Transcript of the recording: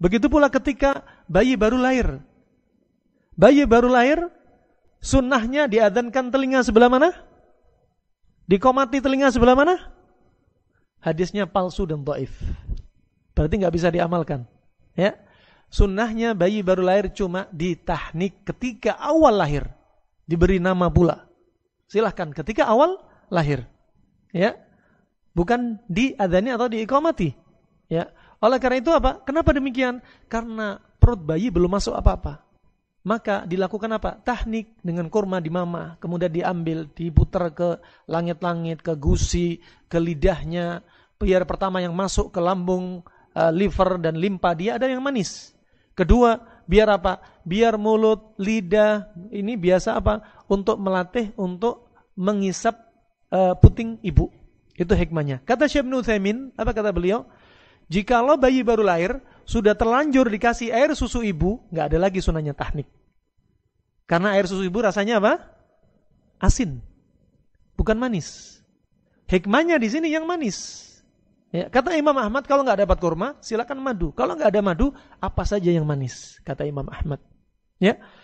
Begitu pula ketika bayi baru lahir. Bayi baru lahir, sunnahnya diadankan telinga sebelah mana? Dikomati telinga sebelah mana? Hadisnya palsu dan doif. Berarti nggak bisa diamalkan. Ya, Sunnahnya bayi baru lahir cuma di teknik ketika awal lahir. Diberi nama pula. Silahkan ketika awal lahir. Ya, Bukan diadani atau diikomati. Ya, oleh karena itu apa? Kenapa demikian? Karena perut bayi belum masuk apa-apa. Maka dilakukan apa? Teknik dengan kurma di mama, kemudian diambil, diputar ke langit-langit, ke gusi, ke lidahnya. Biar pertama yang masuk ke lambung, eh, liver dan limpa dia ada yang manis. Kedua, biar apa? Biar mulut, lidah ini biasa apa? Untuk melatih untuk mengisap eh, puting ibu. Itu hikmahnya. Kata Syekh Nuthemin, apa kata beliau? Jikalau bayi baru lahir, sudah terlanjur dikasih air susu ibu, nggak ada lagi sunahnya tahnik. Karena air susu ibu rasanya apa? Asin. Bukan manis. Hikmahnya di sini yang manis. Ya, kata Imam Ahmad, kalau nggak dapat kurma, silakan madu. Kalau nggak ada madu, apa saja yang manis, kata Imam Ahmad. Ya,